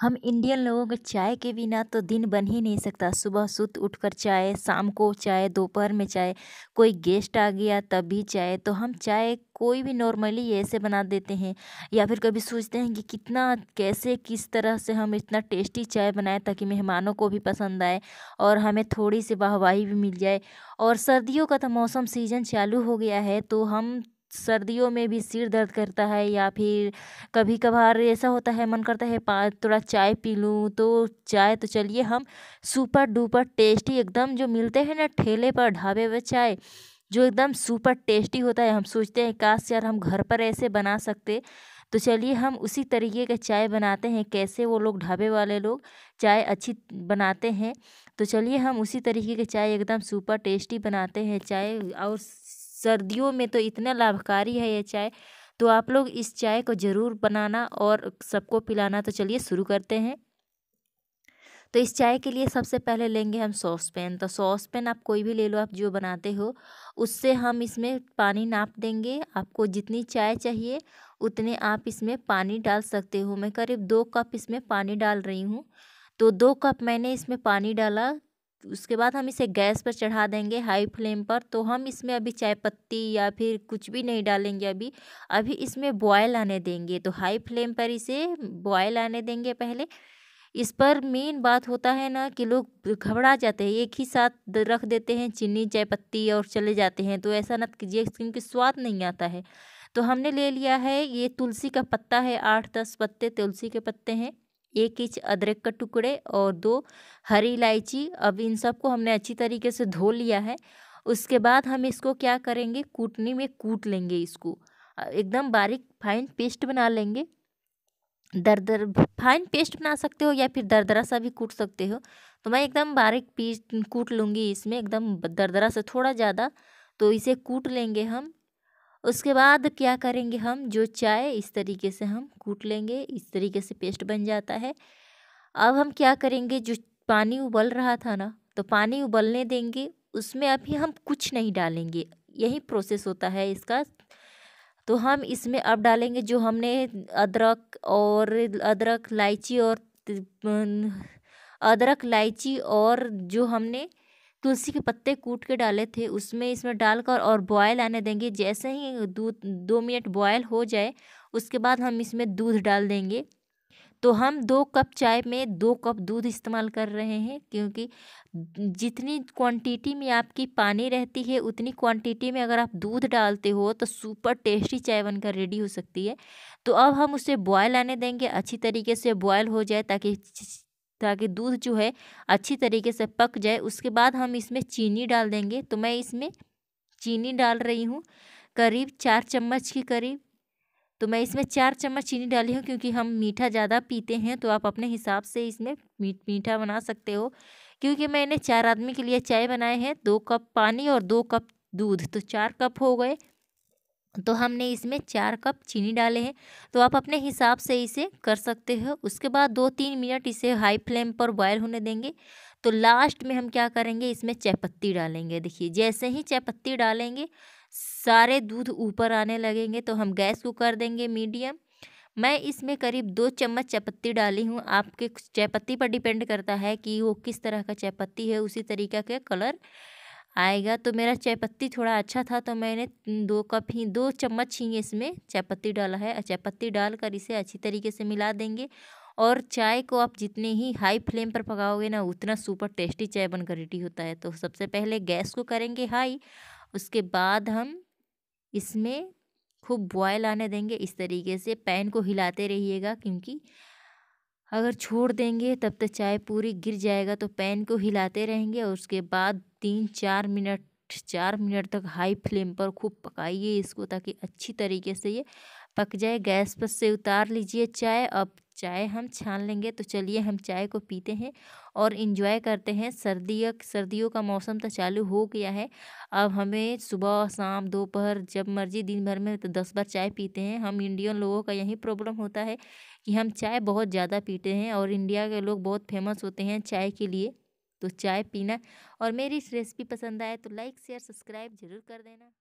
हम इंडियन लोगों के चाय के बिना तो दिन बन ही नहीं सकता सुबह सुत उठकर चाय शाम को चाय दोपहर में चाय कोई गेस्ट आ गया तब भी चाय तो हम चाय कोई भी नॉर्मली ऐसे बना देते हैं या फिर कभी सोचते हैं कि कितना कैसे किस तरह से हम इतना टेस्टी चाय बनाए ताकि मेहमानों को भी पसंद आए और हमें थोड़ी सी वाहवाही भी मिल जाए और सर्दियों का तो मौसम सीज़न चालू हो गया है तो हम सर्दियों में भी सिर दर्द करता है या फिर कभी कभार ऐसा होता है मन करता है पा थोड़ा चाय पी लूँ तो चाय तो चलिए हम सुपर डुपर टेस्टी एकदम जो मिलते हैं ना ठेले पर ढाबे पर चाय जो एकदम सुपर टेस्टी होता है हम सोचते हैं काश यार हम घर पर ऐसे बना सकते तो चलिए हम उसी तरीके का चाय बनाते हैं कैसे वो लोग ढाबे वाले लोग चाय अच्छी बनाते हैं तो चलिए हम उसी तरीके की चाय एकदम सुपर टेस्टी बनाते हैं चाय और सर्दियों में तो इतना लाभकारी है ये चाय तो आप लोग इस चाय को ज़रूर बनाना और सबको पिलाना तो चलिए शुरू करते हैं तो इस चाय के लिए सबसे पहले लेंगे हम सॉस पैन तो सॉस पैन आप कोई भी ले लो आप जो बनाते हो उससे हम इसमें पानी नाप देंगे आपको जितनी चाय चाहिए उतने आप इसमें पानी डाल सकते हो मैं करीब दो कप इसमें पानी डाल रही हूँ तो दो कप मैंने इसमें पानी डाला उसके बाद हम इसे गैस पर चढ़ा देंगे हाई फ्लेम पर तो हम इसमें अभी चाय पत्ती या फिर कुछ भी नहीं डालेंगे अभी अभी इसमें बॉयल आने देंगे तो हाई फ्लेम पर इसे बॉयल आने देंगे पहले इस पर मेन बात होता है ना कि लोग घबरा जाते हैं एक ही साथ रख देते हैं चीनी चाय पत्ती और चले जाते हैं तो ऐसा ना कीजिए क्योंकि स्वाद नहीं आता है तो हमने ले लिया है ये तुलसी का पत्ता है आठ दस पत्ते तुलसी के पत्ते हैं एक इंच अदरक का टुकड़े और दो हरी इलायची अब इन सबको हमने अच्छी तरीके से धो लिया है उसके बाद हम इसको क्या करेंगे कूटनी में कूट लेंगे इसको एकदम बारीक फाइन पेस्ट बना लेंगे दर दर फाइन पेस्ट बना सकते हो या फिर दरदरा सा भी कूट सकते हो तो मैं एकदम बारीक पीस कूट लूँगी इसमें एकदम दरदरा से थोड़ा ज़्यादा तो इसे कूट लेंगे हम उसके बाद क्या करेंगे हम जो चाय इस तरीके से हम कूट लेंगे इस तरीके से पेस्ट बन जाता है अब हम क्या करेंगे जो पानी उबल रहा था ना तो पानी उबलने देंगे उसमें अभी हम कुछ नहीं डालेंगे यही प्रोसेस होता है इसका तो हम इसमें अब डालेंगे जो हमने अदरक और अदरक इलायची और अदरक इलायची और जो हमने तुलसी के पत्ते कूट के डाले थे उसमें इसमें डालकर और बॉयल आने देंगे जैसे ही दूध दो मिनट बॉयल हो जाए उसके बाद हम इसमें दूध डाल देंगे तो हम दो कप चाय में दो कप दूध इस्तेमाल कर रहे हैं क्योंकि जितनी क्वांटिटी में आपकी पानी रहती है उतनी क्वांटिटी में अगर आप दूध डालते हो तो सुपर टेस्टी चाय बनकर रेडी हो सकती है तो अब हम उसे बॉयल आने देंगे अच्छी तरीके से बॉयल हो जाए ताकि ताकि दूध जो है अच्छी तरीके से पक जाए उसके बाद हम इसमें चीनी डाल देंगे तो मैं इसमें चीनी डाल रही हूँ करीब चार चम्मच के करीब तो मैं इसमें चार चम्मच चीनी डाली हूँ क्योंकि हम मीठा ज़्यादा पीते हैं तो आप अपने हिसाब से इसमें मीठा बना सकते हो क्योंकि मैंने चार आदमी के लिए चाय बनाए हैं दो कप पानी और दो कप दूध तो चार कप हो गए तो हमने इसमें चार कप चीनी डाले हैं तो आप अपने हिसाब से इसे कर सकते हो उसके बाद दो तीन मिनट इसे हाई फ्लेम पर बॉयल होने देंगे तो लास्ट में हम क्या करेंगे इसमें चायपत्ती डालेंगे देखिए जैसे ही चायपत्ती डालेंगे सारे दूध ऊपर आने लगेंगे तो हम गैस को कर देंगे मीडियम मैं इसमें करीब दो चम्मच चायपत्ती डाली हूँ आपके चायपत्ती पर डिपेंड करता है कि वो किस तरह का चायपत्ती है उसी तरीका के कलर आएगा तो मेरा चाय पत्ती थोड़ा अच्छा था तो मैंने दो कप ही दो चम्मच ही इसमें चाय पत्ती डाला है चाय पत्ती डालकर इसे अच्छी तरीके से मिला देंगे और चाय को आप जितने ही हाई फ्लेम पर पकाओगे ना उतना सुपर टेस्टी चाय बनकर रेडी होता है तो सबसे पहले गैस को करेंगे हाई उसके बाद हम इसमें खूब बॉयल आने देंगे इस तरीके से पैन को हिलाते रहिएगा क्योंकि अगर छोड़ देंगे तब तक तो चाय पूरी गिर जाएगा तो पैन को हिलाते रहेंगे और उसके बाद तीन चार मिनट चार मिनट तक हाई फ्लेम पर खूब पकाइए इसको ताकि अच्छी तरीके से ये पक जाए गैस पर से उतार लीजिए चाय अब चाय हम छान लेंगे तो चलिए हम चाय को पीते हैं और इन्जॉय करते हैं सर्दी सर्दियों का मौसम तो चालू हो गया है अब हमें सुबह शाम दोपहर जब मर्जी दिन भर में तो दस बार चाय पीते हैं हम इंडियन लोगों का यही प्रॉब्लम होता है कि हम चाय बहुत ज़्यादा पीते हैं और इंडिया के लोग बहुत फेमस होते हैं चाय के लिए तो चाय पीना और मेरी इस रेसिपी पसंद आए तो लाइक शेयर सब्सक्राइब ज़रूर कर देना